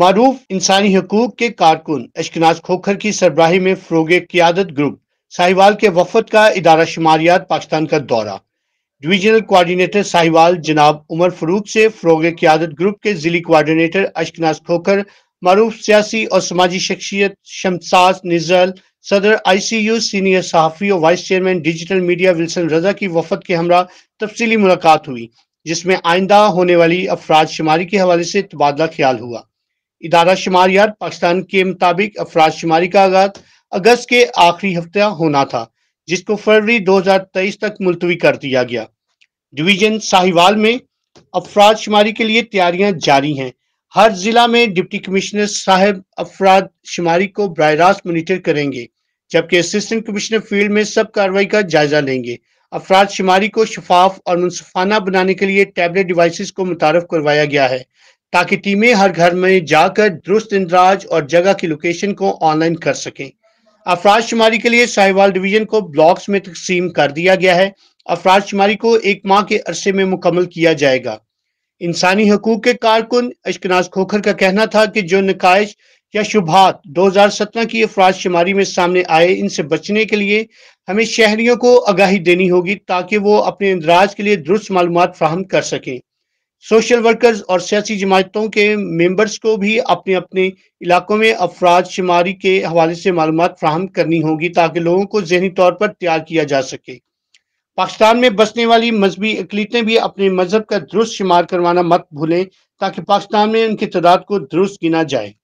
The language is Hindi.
मरूफ इंसानी हकूक के कारकुन अशकनाज खोखर की सरबराही में फ्रोग क्यादत ग्रुप साहिवाल के वफद का इदारा शुमारियात पाकिस्तान का दौरा डिवीजनल कोऑर्डिनेटर साहिवाल जनाब उमर फरूक से फ्रोग क्यादत ग्रुप के जिली कोआर्डिनेटर अशकनाज खोखर मरूफ सियासी और समाजी शख्सियत शमसाज निजल सदर आईसीयू सीनियर सहाफ़ी और vice chairman digital media Wilson Raza की वफद के हमरा तफसली मुलाकात हुई जिसमें आइंदा होने वाली अफराज शुमारी के हवाले से तबादला ख्याल हुआ इदारा शुमारियात पाकिस्तान के मुताबिक अफराज शुमारी का आगाज अगस्त के आखिरी हफ्ता होना था जिसको फरवरी 2023 तक मुलतवी कर दिया गया डिवीजन साहिवाल में अफराज शुमारी के लिए तैयारियां जारी हैं हर जिला में डिप्टी कमिश्नर साहब अफराज शुमारी को बर रास्त मोनिटर करेंगे जबकि असिस्टेंट कमिश्नर फील्ड में सब कार्रवाई का जायजा लेंगे अफराज शुमारी को शफाफ और मुनसफाना बनाने के लिए टैबलेट डिवाइसेस को मुतारफ करवाया गया है ताकि टीमें हर घर में जाकर दुरुस्त इंदराज और जगह की लोकेशन को ऑनलाइन कर सकें अफराज शुमारी के लिए साहिवाल डिवीजन को ब्लॉक्स में तकसीम कर दिया गया है अफराज शुमारी को एक माह के अरसे में मुकम्मल किया जाएगा इंसानी हकूक के कारकुन अशकनाज खोखर का कहना था कि जो नकाइश या शुभात 2017 की अफराज शुमारी में सामने आए इनसे बचने के लिए हमें शहरियों को आगाही देनी होगी ताकि वो अपने इंदराज के लिए दुरुस्त मालूम फ्राहम कर सकें सोशल वर्कर्स और सियासी जमातों के मेंबर्स को भी अपने अपने इलाकों में अफराज शुमारी के हवाले से मालूम फ्राहम करनी होगी ताकि लोगों को जहनी तौर पर तैयार किया जा सके पाकिस्तान में बसने वाली मजहबी अकलीतें भी अपने मजहब का दुरुस्त शुमार करवाना मत भूलें ताकि पाकिस्तान में उनकी तादाद को दुरुस्त गिना जाए